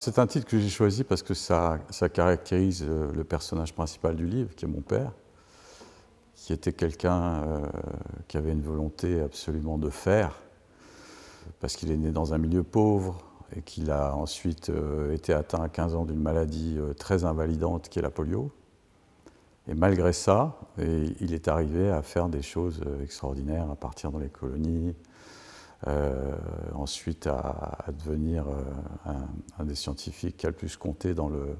C'est un titre que j'ai choisi parce que ça, caractérise euh, le personnage principal du livre, qui est mon père, qui était quelqu'un euh, qui avait une volonté absolument de faire, parce qu'il est né dans un milieu pauvre et qu'il a ensuite euh, été atteint à 15 ans d'une maladie très invalidante qui est la polio. Et malgré ça, il est arrivé à faire des choses extraordinaires, à partir dans les colonies, euh, ensuite à, devenir euh, un, des scientifiques qui a le plus compté dans le,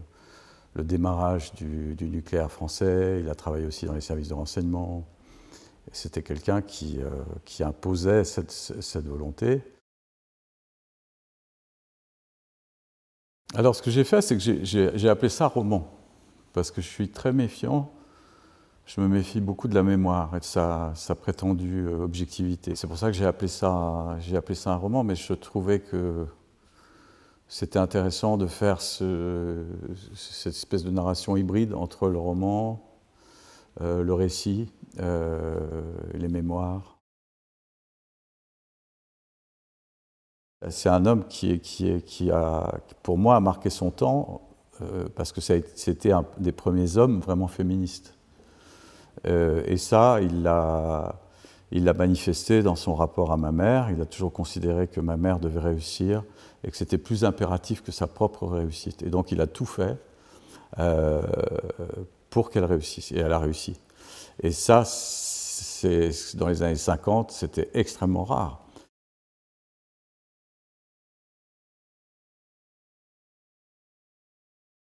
démarrage du, nucléaire français. Il a travaillé aussi dans les services de renseignement. C'était quelqu'un qui, euh, qui, imposait cette volonté. Alors, ce que j'ai fait, c'est que j'ai appelé ça roman, parce que je suis très méfiant je me méfie beaucoup de la mémoire et de sa, prétendue euh, objectivité. C'est pour ça que j'ai appelé, ça, un roman, mais je trouvais que c'était intéressant de faire cette espèce de narration hybride entre le roman, euh, le récit, euh, les mémoires. C'est un homme qui, a, pour moi, a marqué son temps, parce que c'était un des premiers hommes vraiment féministes. Euh, et ça, il l'a il l'a manifesté dans son rapport à ma mère. Il a toujours considéré que ma mère devait réussir et que c'était plus impératif que sa propre réussite. Et donc il a tout fait euh, pour qu'elle réussisse. Et elle a réussi. Et ça, dans les années 50, c'était extrêmement rare.